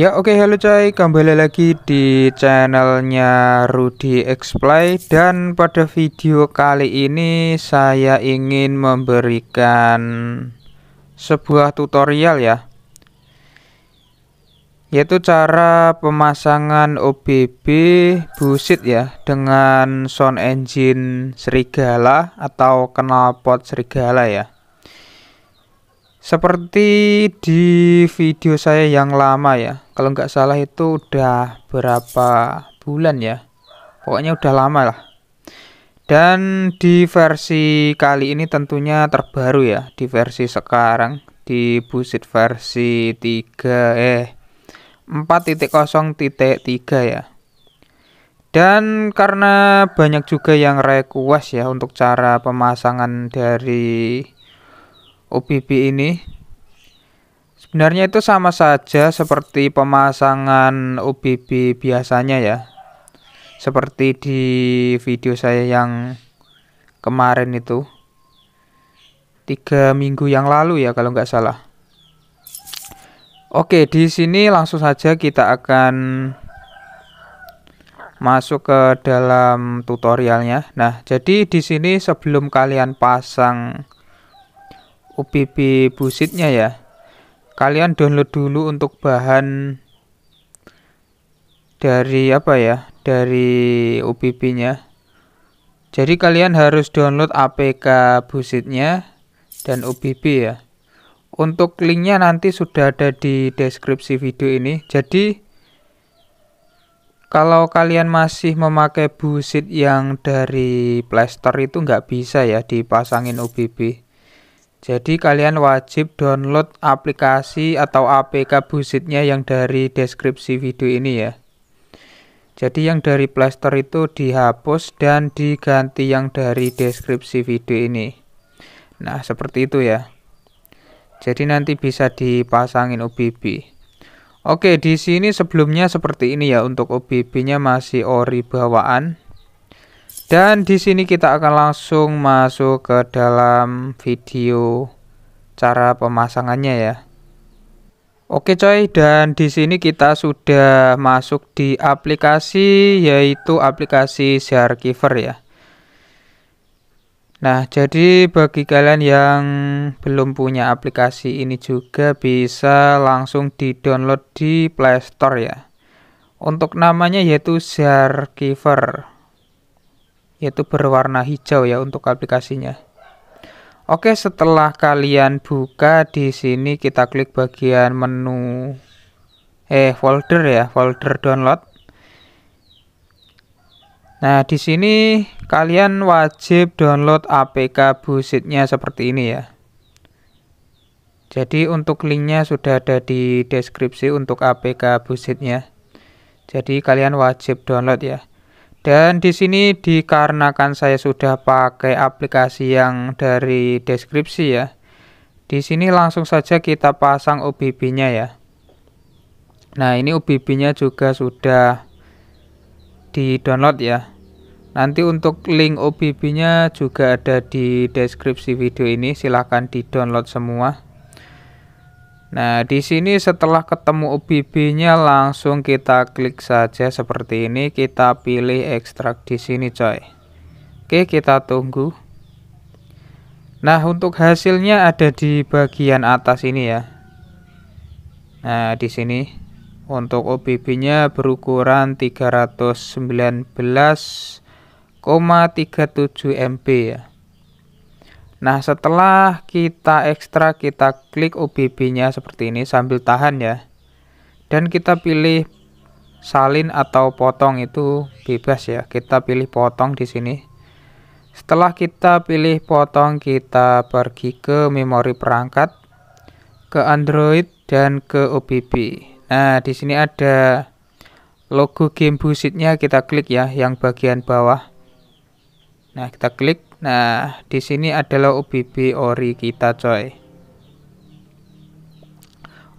Ya oke okay, halo coy kembali lagi di channelnya Rudy Explay dan pada video kali ini saya ingin memberikan sebuah tutorial ya yaitu cara pemasangan OBB busit ya dengan sound engine serigala atau knalpot serigala ya seperti di video saya yang lama ya kalau nggak salah itu udah berapa bulan ya pokoknya udah lama lah dan di versi kali ini tentunya terbaru ya di versi sekarang di busit versi 3 eh 4.0.3 ya dan karena banyak juga yang request ya untuk cara pemasangan dari UBB ini sebenarnya itu sama saja seperti pemasangan UBB biasanya ya seperti di video saya yang kemarin itu tiga minggu yang lalu ya kalau nggak salah Oke di sini langsung saja kita akan masuk ke dalam tutorialnya nah jadi di sini sebelum kalian pasang UPP busitnya ya kalian download dulu untuk bahan dari apa ya dari upp nya jadi kalian harus download APK busitnya dan UPP ya untuk linknya nanti sudah ada di deskripsi video ini jadi kalau kalian masih memakai busit yang dari plaster itu nggak bisa ya dipasangin UPB jadi kalian wajib download aplikasi atau APK busitnya yang dari deskripsi video ini ya. Jadi yang dari Playstore itu dihapus dan diganti yang dari deskripsi video ini. Nah seperti itu ya. Jadi nanti bisa dipasangin OBB. Oke di sini sebelumnya seperti ini ya untuk OBB-nya masih ori bawaan. Dan di sini kita akan langsung masuk ke dalam video cara pemasangannya ya. Oke coy, dan di sini kita sudah masuk di aplikasi yaitu aplikasi ShareKiver ya. Nah, jadi bagi kalian yang belum punya aplikasi ini juga bisa langsung di-download di Play Store ya. Untuk namanya yaitu Sharkiver yaitu berwarna hijau ya untuk aplikasinya. Oke, setelah kalian buka di sini kita klik bagian menu eh folder ya, folder download. Nah, di sini kalian wajib download APK busitnya seperti ini ya. Jadi untuk linknya sudah ada di deskripsi untuk APK busitnya. Jadi kalian wajib download ya. Dan di sini dikarenakan saya sudah pakai aplikasi yang dari deskripsi ya. Di sini langsung saja kita pasang OBB-nya ya. Nah, ini OBB-nya juga sudah di-download ya. Nanti untuk link OBB-nya juga ada di deskripsi video ini, silahkan di-download semua. Nah, di sini setelah ketemu OBB-nya langsung kita klik saja seperti ini, kita pilih ekstrak di sini, coy. Oke, kita tunggu. Nah, untuk hasilnya ada di bagian atas ini ya. Nah, di sini untuk OBB-nya berukuran 319,37 MP ya. Nah setelah kita ekstra kita klik OBB nya seperti ini sambil tahan ya dan kita pilih salin atau potong itu bebas ya kita pilih potong di sini setelah kita pilih potong kita pergi ke memori perangkat ke Android dan ke OBB nah di sini ada logo game busitnya kita klik ya yang bagian bawah nah kita klik Nah, di sini adalah UBB ori kita, coy.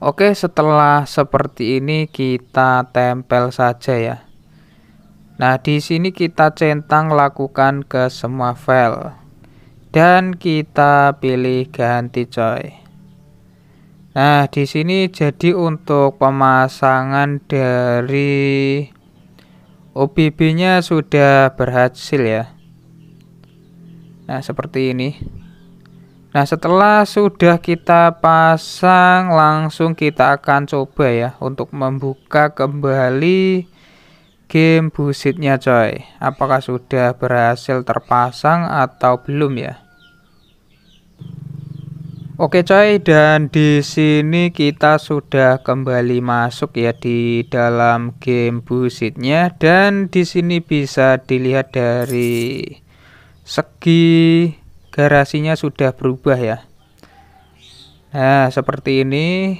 Oke, setelah seperti ini kita tempel saja ya. Nah, di sini kita centang lakukan ke semua file. Dan kita pilih ganti, coy. Nah, di sini jadi untuk pemasangan dari OBB-nya sudah berhasil ya. Nah, seperti ini. Nah, setelah sudah kita pasang, langsung kita akan coba ya untuk membuka kembali game busitnya coy. Apakah sudah berhasil terpasang atau belum ya? Oke coy, dan di sini kita sudah kembali masuk ya di dalam game busitnya dan di sini bisa dilihat dari segi garasinya sudah berubah ya nah seperti ini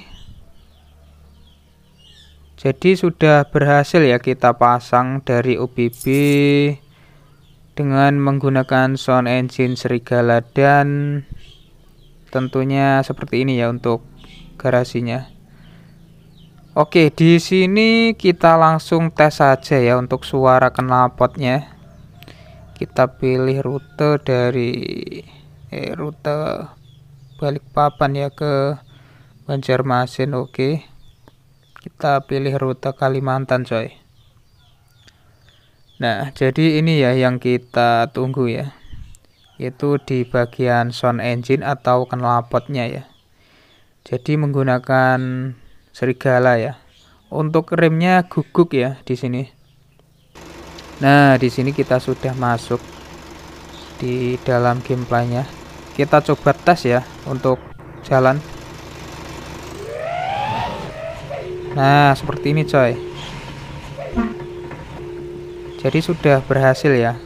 jadi sudah berhasil ya kita pasang dari OBB dengan menggunakan sound engine serigala dan tentunya seperti ini ya untuk garasinya Oke di sini kita langsung tes saja ya untuk suara knalpotnya kita pilih rute dari eh, rute Balikpapan ya ke Banjarmasin oke okay. kita pilih rute Kalimantan coy nah jadi ini ya yang kita tunggu ya yaitu di bagian sound engine atau knalpotnya ya jadi menggunakan serigala ya untuk remnya guguk ya di sini Nah, di sini kita sudah masuk di dalam gameplaynya. Kita coba tes ya untuk jalan. Nah, seperti ini coy. Jadi sudah berhasil ya.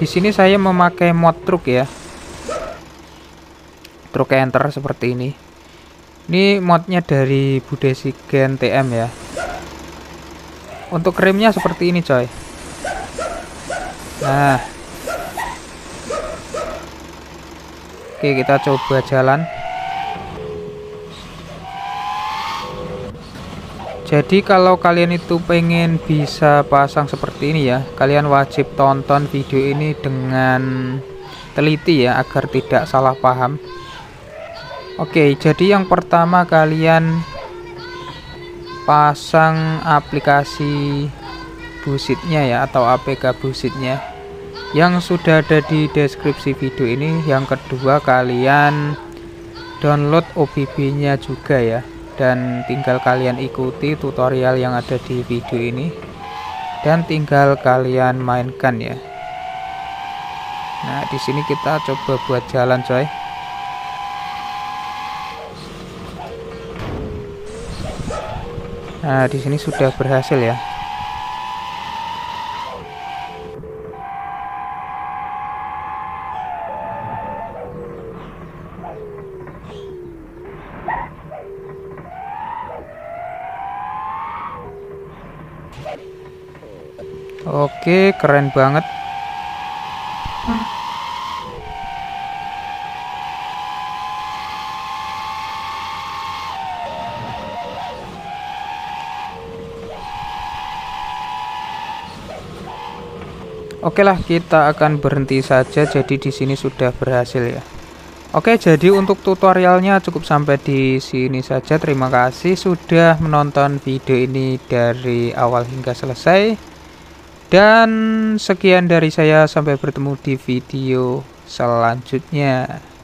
Di sini saya memakai mod truk ya. Truk enter seperti ini. Ini modnya dari Budesigen TM ya untuk krimnya seperti ini coy nah oke kita coba jalan jadi kalau kalian itu pengen bisa pasang seperti ini ya kalian wajib tonton video ini dengan teliti ya agar tidak salah paham oke jadi yang pertama kalian pasang aplikasi busitnya ya atau APK busitnya yang sudah ada di deskripsi video ini yang kedua kalian download OBB nya juga ya dan tinggal kalian ikuti tutorial yang ada di video ini dan tinggal kalian mainkan ya Nah di sini kita coba buat jalan coy Nah, di sini sudah berhasil ya. Oke, keren banget. Oke lah, kita akan berhenti saja. Jadi di sini sudah berhasil ya. Oke, jadi untuk tutorialnya cukup sampai di sini saja. Terima kasih sudah menonton video ini dari awal hingga selesai. Dan sekian dari saya, sampai bertemu di video selanjutnya.